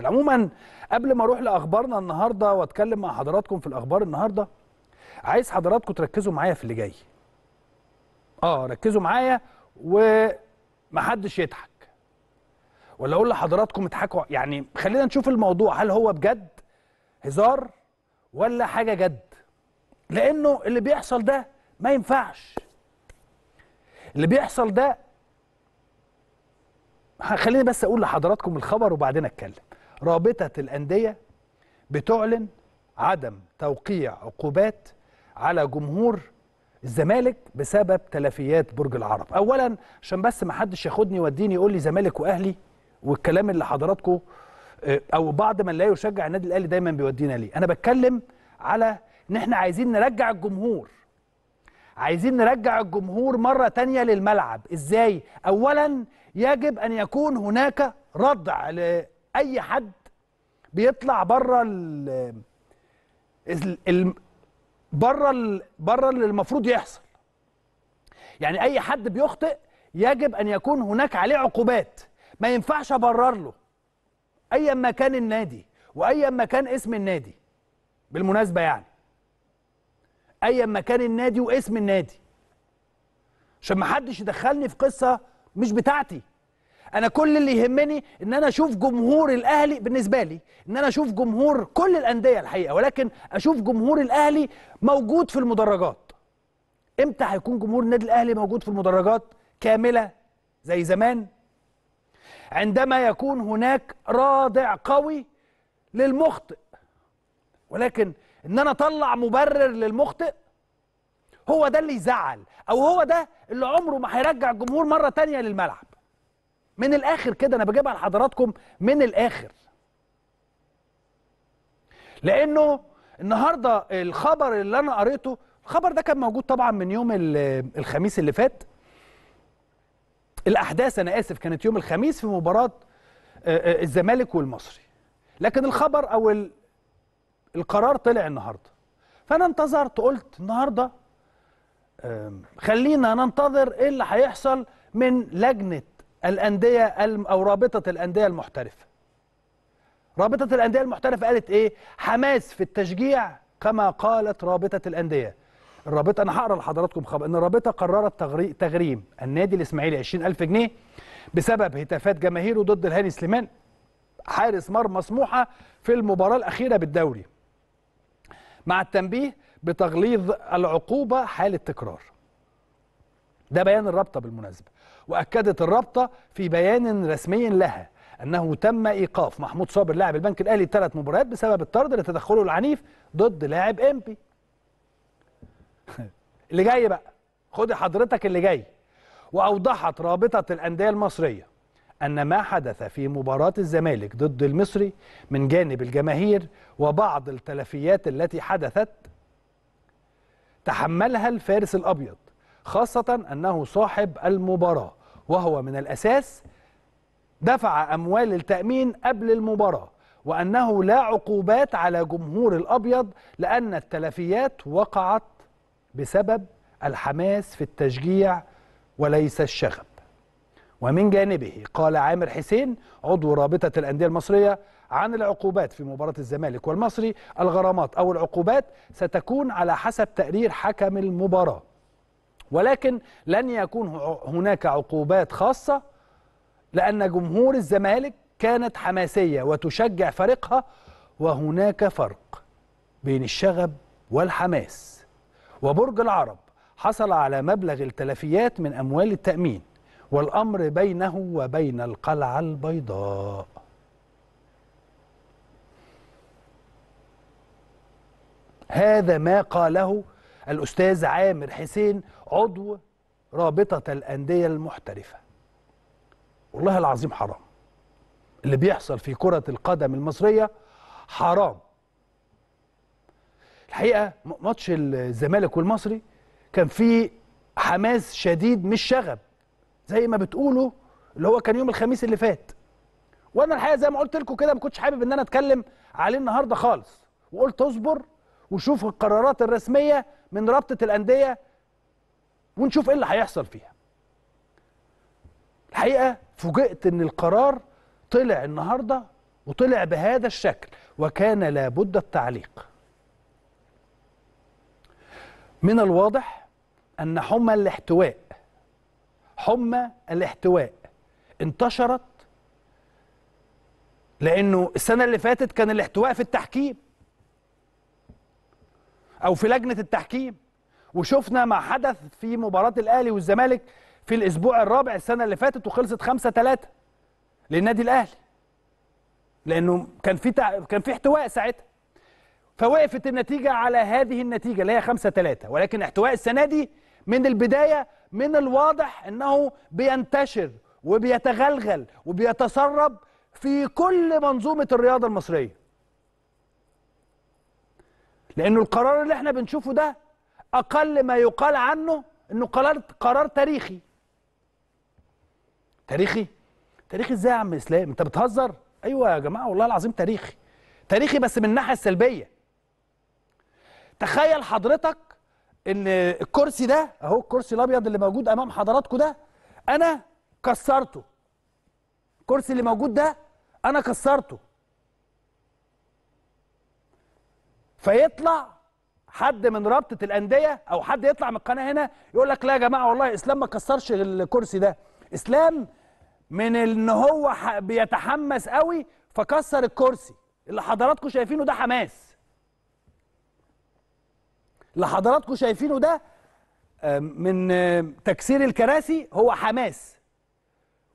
عموما قبل ما اروح لاخبارنا النهارده واتكلم مع حضراتكم في الاخبار النهارده عايز حضراتكم تركزوا معايا في اللي جاي اه ركزوا معايا ومحدش يضحك ولا اقول لحضراتكم اضحكوا يعني خلينا نشوف الموضوع هل هو بجد هزار ولا حاجه جد لانه اللي بيحصل ده ما ينفعش اللي بيحصل ده خليني بس اقول لحضراتكم الخبر وبعدين اتكلم رابطة الأندية بتعلن عدم توقيع عقوبات على جمهور الزمالك بسبب تلفيات برج العرب اولا عشان بس ما حدش ياخدني يوديني يقول لي زمالك واهلي والكلام اللي حضراتكم آه، او بعض من لا يشجع النادي الاهلي دايما بيودينا ليه انا بتكلم على ان احنا عايزين نرجع الجمهور عايزين نرجع الجمهور مرة تانية للملعب ازاي اولا يجب ان يكون هناك ردع اي حد بيطلع بره ال بره ال بره اللي المفروض يحصل يعني اي حد بيخطئ يجب ان يكون هناك عليه عقوبات ما ينفعش ابرر له ايا ما كان النادي وايا ما كان اسم النادي بالمناسبه يعني ايا ما كان النادي واسم النادي عشان ما حدش يدخلني في قصه مش بتاعتي انا كل اللي يهمني ان انا اشوف جمهور الاهلي بالنسبه لي ان انا اشوف جمهور كل الانديه الحقيقه ولكن اشوف جمهور الاهلي موجود في المدرجات امتى هيكون جمهور النادي الاهلي موجود في المدرجات كامله زي زمان عندما يكون هناك رادع قوي للمخطئ ولكن ان انا اطلع مبرر للمخطئ هو ده اللي يزعل او هو ده اللي عمره ما هيرجع الجمهور مره تانية للملعب من الاخر كده انا بجيبها لحضراتكم من الاخر لانه النهارده الخبر اللي انا قريته الخبر ده كان موجود طبعا من يوم الخميس اللي فات الاحداث انا اسف كانت يوم الخميس في مباراه آه، آه، الزمالك والمصري لكن الخبر او القرار طلع النهارده فانا انتظرت قلت النهارده خلينا ننتظر ايه اللي هيحصل من لجنه الأندية أو رابطة الأندية المحترفة رابطة الأندية المحترفة قالت إيه حماس في التشجيع كما قالت رابطة الأندية الرابطة أنا هقرأ لحضراتكم خبر إن الرابطة قررت تغريم النادي الإسماعيلي 20000 جنيه بسبب هتافات جماهيره ضد الهاني سليمان حارس مرمى سموحة في المباراة الأخيرة بالدوري مع التنبيه بتغليظ العقوبة حال التكرار ده بيان الرابطة بالمناسبة وأكدت الرابطة في بيان رسمي لها أنه تم إيقاف محمود صابر لاعب البنك الأهلي ثلاث مباريات بسبب الطرد لتدخله العنيف ضد لاعب إمبي اللي جاي بقى خد حضرتك اللي جاي وأوضحت رابطة الأندية المصرية أن ما حدث في مباراة الزمالك ضد المصري من جانب الجماهير وبعض التلفيات التي حدثت تحملها الفارس الأبيض خاصة أنه صاحب المباراة وهو من الأساس دفع أموال التأمين قبل المباراة وأنه لا عقوبات على جمهور الأبيض لأن التلفيات وقعت بسبب الحماس في التشجيع وليس الشغب ومن جانبه قال عامر حسين عضو رابطة الأندية المصرية عن العقوبات في مباراة الزمالك والمصري الغرامات أو العقوبات ستكون على حسب تقرير حكم المباراة ولكن لن يكون هناك عقوبات خاصة لأن جمهور الزمالك كانت حماسية وتشجع فريقها وهناك فرق بين الشغب والحماس وبرج العرب حصل على مبلغ التلفيات من أموال التأمين والأمر بينه وبين القلعة البيضاء هذا ما قاله الأستاذ عامر حسين عضو رابطة الأندية المحترفة والله العظيم حرام اللي بيحصل في كرة القدم المصرية حرام الحقيقة ماتش الزمالك والمصري كان فيه حماس شديد مش شغب زي ما بتقولوا اللي هو كان يوم الخميس اللي فات وانا الحقيقه زي ما قلت لكم كده ما كنتش حابب ان انا اتكلم عليه النهارده خالص وقلت اصبر وشوف القرارات الرسميه من رابطه الانديه ونشوف ايه اللي هيحصل فيها الحقيقه فوجئت ان القرار طلع النهارده وطلع بهذا الشكل وكان لابد التعليق من الواضح ان حمى الاحتواء حمى الاحتواء انتشرت لانه السنه اللي فاتت كان الاحتواء في التحكيم او في لجنه التحكيم وشفنا ما حدث في مباراه الاهلي والزمالك في الاسبوع الرابع السنه اللي فاتت وخلصت 5 3 للنادي الاهلي لانه كان في تع... كان في احتواء ساعتها فوقفت النتيجه على هذه النتيجه اللي هي 5 3 ولكن احتواء السنه دي من البدايه من الواضح انه بينتشر وبيتغلغل وبيتسرب في كل منظومه الرياضه المصريه لأنه القرار اللي احنا بنشوفه ده أقل ما يقال عنه إنه قرار قرار تاريخي تاريخي تاريخي ازاي يا عم اسلام انت بتهزر ايوه يا جماعه والله العظيم تاريخي تاريخي بس من الناحيه السلبيه تخيل حضرتك ان الكرسي ده اهو الكرسي الابيض اللي موجود امام حضراتكم ده انا كسرته الكرسي اللي موجود ده انا كسرته فيطلع حد من رابطه الانديه او حد يطلع من القناه هنا يقول لك لا يا جماعه والله اسلام ما كسرش الكرسي ده اسلام من ان هو بيتحمس قوي فكسر الكرسي اللي حضراتكم شايفينه ده حماس اللي حضراتكم شايفينه ده من تكسير الكراسي هو حماس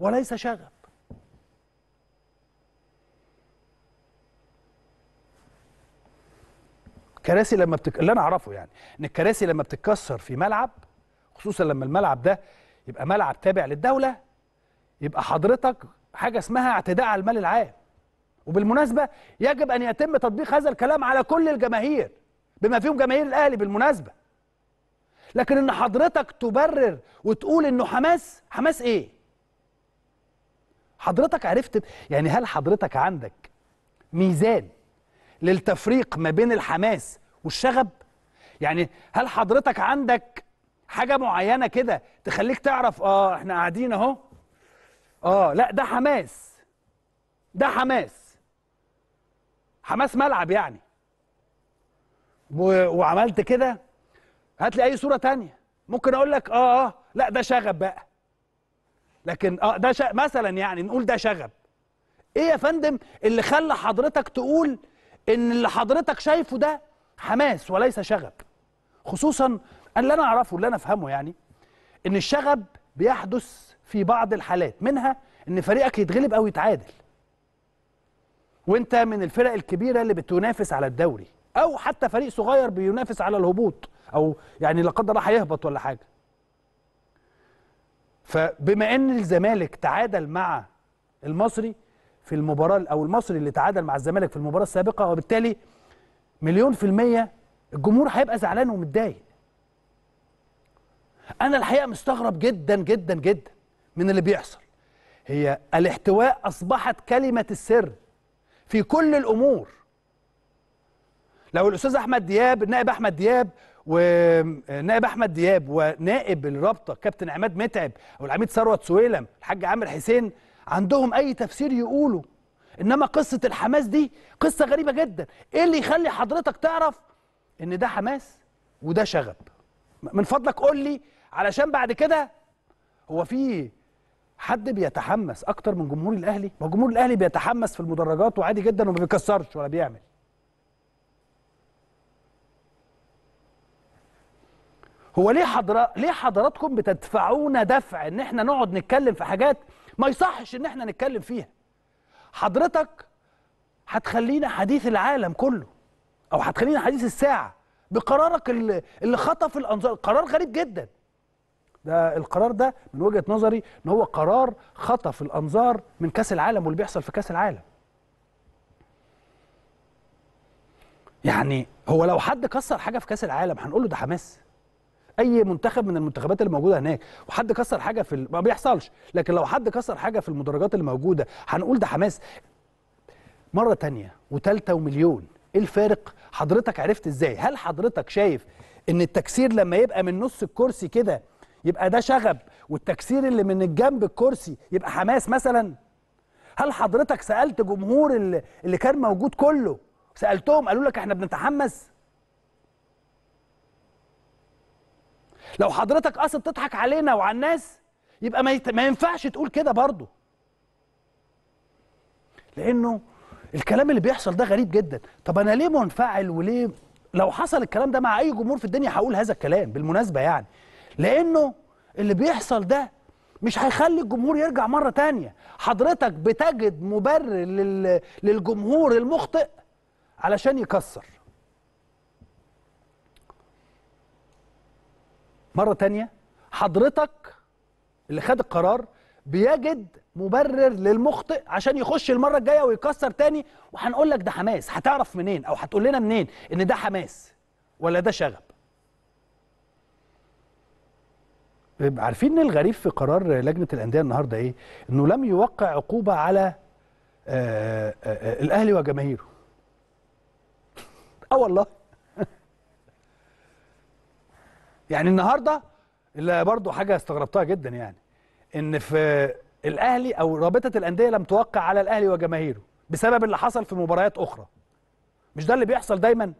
وليس شغف الكراسي لما بتك... اللي انا اعرفه يعني ان الكراسي لما بتتكسر في ملعب خصوصا لما الملعب ده يبقى ملعب تابع للدوله يبقى حضرتك حاجه اسمها اعتداء على المال العام وبالمناسبه يجب ان يتم تطبيق هذا الكلام على كل الجماهير بما فيهم جماهير الاهلي بالمناسبه لكن ان حضرتك تبرر وتقول انه حماس حماس ايه حضرتك عرفت يعني هل حضرتك عندك ميزان للتفريق ما بين الحماس والشغب يعني هل حضرتك عندك حاجه معينه كده تخليك تعرف اه احنا قاعدين اهو اه لا ده حماس ده حماس حماس ملعب يعني وعملت كده هات لي اي صوره تانية ممكن اقول لك اه اه لا ده شغب بقى لكن اه ده مثلا يعني نقول ده شغب ايه يا فندم اللي خلى حضرتك تقول ان اللي حضرتك شايفه ده حماس وليس شغب خصوصا اللي انا اعرفه اللي انا افهمه يعني ان الشغب بيحدث في بعض الحالات منها ان فريقك يتغلب او يتعادل وانت من الفرق الكبيره اللي بتنافس على الدوري او حتى فريق صغير بينافس على الهبوط او يعني لا قدر الله هيهبط ولا حاجه فبما ان الزمالك تعادل مع المصري في المباراة أو المصري اللي تعادل مع الزمالك في المباراة السابقة وبالتالي مليون في المية الجمهور هيبقى زعلان ومتضايق أنا الحقيقة مستغرب جدا جدا جدا من اللي بيحصل هي الاحتواء أصبحت كلمة السر في كل الأمور لو الأستاذ أحمد دياب النائب أحمد دياب ونائب احمد دياب ونائب الرابطه كابتن عماد متعب او العميد ثروت سويلم الحاج عامر حسين عندهم اي تفسير يقولوا انما قصه الحماس دي قصه غريبه جدا ايه اللي يخلي حضرتك تعرف ان ده حماس وده شغب من فضلك قول لي علشان بعد كده هو في حد بيتحمس اكتر من جمهور الاهلي ما جمهور الاهلي بيتحمس في المدرجات وعادي جدا وما بيكسرش ولا بيعمل هو ليه حضرة ليه حضراتكم بتدفعونا دفع ان احنا نقعد نتكلم في حاجات ما يصحش ان احنا نتكلم فيها حضرتك هتخلينا حديث العالم كله او هتخلينا حديث الساعه بقرارك اللي خطف الانظار قرار غريب جدا ده القرار ده من وجهه نظري ان هو قرار خطف الانظار من كاس العالم واللي بيحصل في كاس العالم يعني هو لو حد كسر حاجه في كاس العالم هنقول له ده حماس اي منتخب من المنتخبات اللي موجوده هناك وحد كسر حاجه في ما بيحصلش لكن لو حد كسر حاجه في المدرجات اللي موجوده هنقول ده حماس مره تانية وثالثه ومليون ايه الفارق حضرتك عرفت ازاي هل حضرتك شايف ان التكسير لما يبقى من نص الكرسي كده يبقى ده شغب والتكسير اللي من الجنب الكرسي يبقى حماس مثلا هل حضرتك سالت جمهور اللي كان موجود كله سالتهم قالوا لك احنا بنتحمس لو حضرتك قاصد تضحك علينا وعلى الناس يبقى ما, يت... ما ينفعش تقول كده برضه لانه الكلام اللي بيحصل ده غريب جدا طب انا ليه منفعل وليه لو حصل الكلام ده مع اي جمهور في الدنيا هقول هذا الكلام بالمناسبه يعني لانه اللي بيحصل ده مش هيخلي الجمهور يرجع مره تانية حضرتك بتجد مبرر لل... للجمهور المخطئ علشان يكسر مرة تانية حضرتك اللي خد القرار بيجد مبرر للمخطئ عشان يخش المرة الجاية ويكسر تاني وهنقول لك ده حماس هتعرف منين أو هتقول لنا منين إن ده حماس ولا ده شغب عارفين ان الغريب في قرار لجنه الانديه النهارده ايه؟ انه لم يوقع عقوبه على آه، آه، آه، الاهلي وجماهيره. اه والله يعني النهارده اللي برضه حاجه استغربتها جدا يعني ان في الاهلي او رابطه الانديه لم توقع على الاهلي وجماهيره بسبب اللي حصل في مباريات اخرى مش ده اللي بيحصل دايما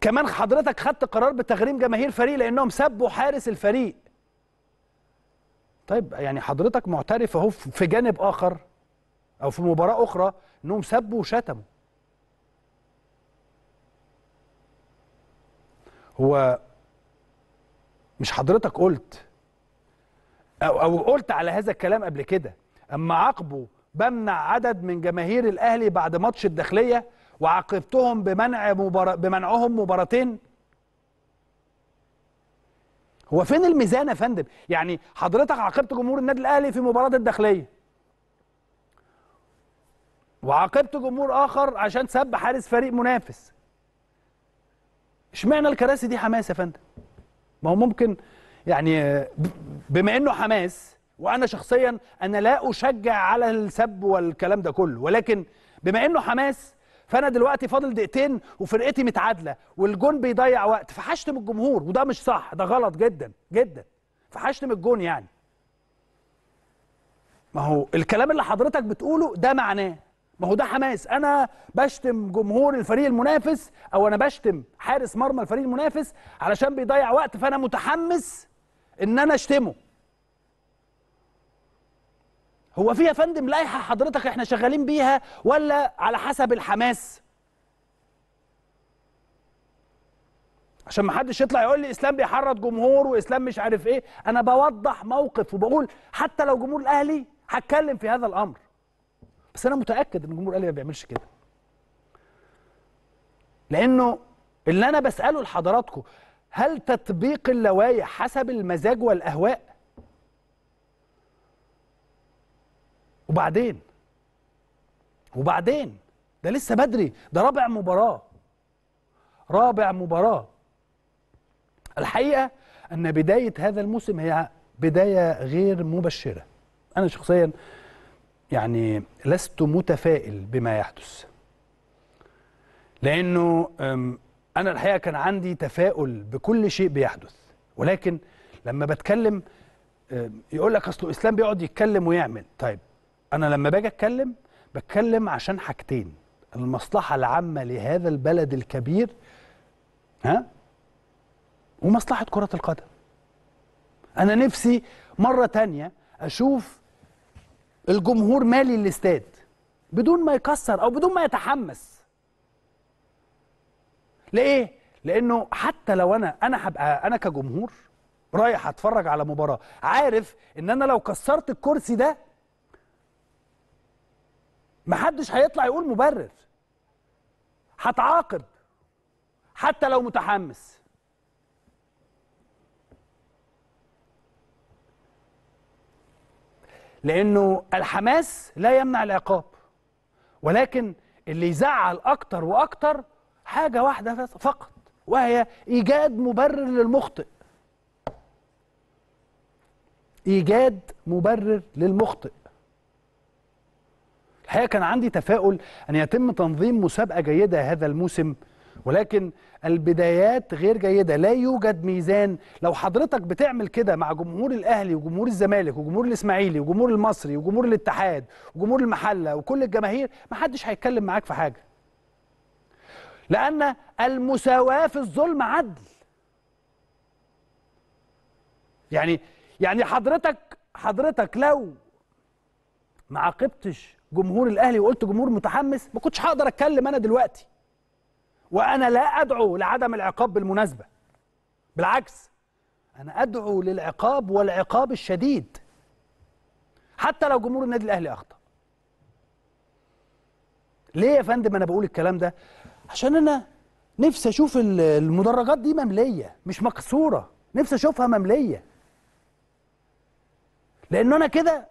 كمان حضرتك خدت قرار بتغريم جماهير فريق لانهم سبوا حارس الفريق طيب يعني حضرتك معترف اهو في جانب اخر او في مباراه اخرى انهم سبوا وشتموا هو مش حضرتك قلت أو, أو قلت على هذا الكلام قبل كده أما عاقبه بمنع عدد من جماهير الأهلي بعد ماتش الداخلية وعاقبتهم بمنع مبار... بمنعهم مباراتين هو فين الميزان يا فندم؟ يعني حضرتك عاقبت جمهور النادي الاهلي في مباراه الداخليه. وعاقبت جمهور اخر عشان سب حارس فريق منافس. اشمعنى الكراسي دي حماس يا فندم ما هو ممكن يعني بما انه حماس وانا شخصيا انا لا اشجع على السب والكلام ده كله ولكن بما انه حماس فانا دلوقتي فاضل دقيقتين وفرقتي متعادله والجون بيضيع وقت فحشتم الجمهور وده مش صح ده غلط جدا جدا فحشتم الجون يعني ما هو الكلام اللي حضرتك بتقوله ده معناه ما هو ده حماس انا بشتم جمهور الفريق المنافس او انا بشتم حارس مرمى الفريق المنافس علشان بيضيع وقت فانا متحمس ان انا اشتمه هو في يا فندم لائحه حضرتك احنا شغالين بيها ولا على حسب الحماس عشان ما حدش يطلع يقول لي اسلام بيحرض جمهور واسلام مش عارف ايه انا بوضح موقف وبقول حتى لو جمهور الاهلي هتكلم في هذا الامر بس انا متاكد ان جمهور الاهلي ما بيعملش كده لانه اللي انا بساله لحضراتكم هل تطبيق اللوائح حسب المزاج والاهواء وبعدين وبعدين ده لسه بدري ده رابع مباراه رابع مباراه الحقيقه ان بدايه هذا الموسم هي بدايه غير مبشره انا شخصيا يعني لست متفائل بما يحدث لانه انا الحقيقه كان عندي تفاؤل بكل شيء بيحدث ولكن لما بتكلم يقول لك اصل الاسلام بيقعد يتكلم ويعمل طيب انا لما باجي اتكلم بتكلم عشان حاجتين المصلحه العامه لهذا البلد الكبير ها ومصلحه كره القدم انا نفسي مره تانية اشوف الجمهور مالي الاستاد بدون ما يكسر او بدون ما يتحمس ليه لانه حتى لو انا انا هبقى انا كجمهور رايح اتفرج على مباراه عارف ان انا لو كسرت الكرسي ده محدش هيطلع يقول مبرر هتعاقب حتى لو متحمس لأنه الحماس لا يمنع العقاب ولكن اللي يزعل أكتر وأكتر حاجة واحدة فقط وهي إيجاد مبرر للمخطئ إيجاد مبرر للمخطئ الحقيقة كان عندي تفاؤل أن يتم تنظيم مسابقة جيدة هذا الموسم ولكن البدايات غير جيده لا يوجد ميزان لو حضرتك بتعمل كده مع جمهور الاهلي وجمهور الزمالك وجمهور الاسماعيلي وجمهور المصري وجمهور الاتحاد وجمهور المحله وكل الجماهير ما حدش هيتكلم معاك في حاجه لان المساواه في الظلم عدل يعني يعني حضرتك حضرتك لو ما عاقبتش جمهور الاهلي وقلت جمهور متحمس ما كنتش هقدر اتكلم انا دلوقتي وأنا لا أدعو لعدم العقاب بالمناسبة بالعكس أنا أدعو للعقاب والعقاب الشديد حتى لو جمهور النادي الأهلي أخطأ ليه يا فندم أنا بقول الكلام ده عشان أنا نفسي أشوف المدرجات دي مملية مش مكسورة نفسي أشوفها مملية لأن أنا كده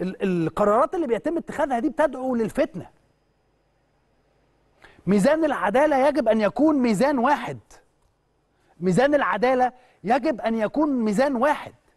القرارات اللي بيتم اتخاذها دي بتدعو للفتنه ميزان العدالة يجب أن يكون ميزان واحد ميزان العدالة يجب أن يكون ميزان واحد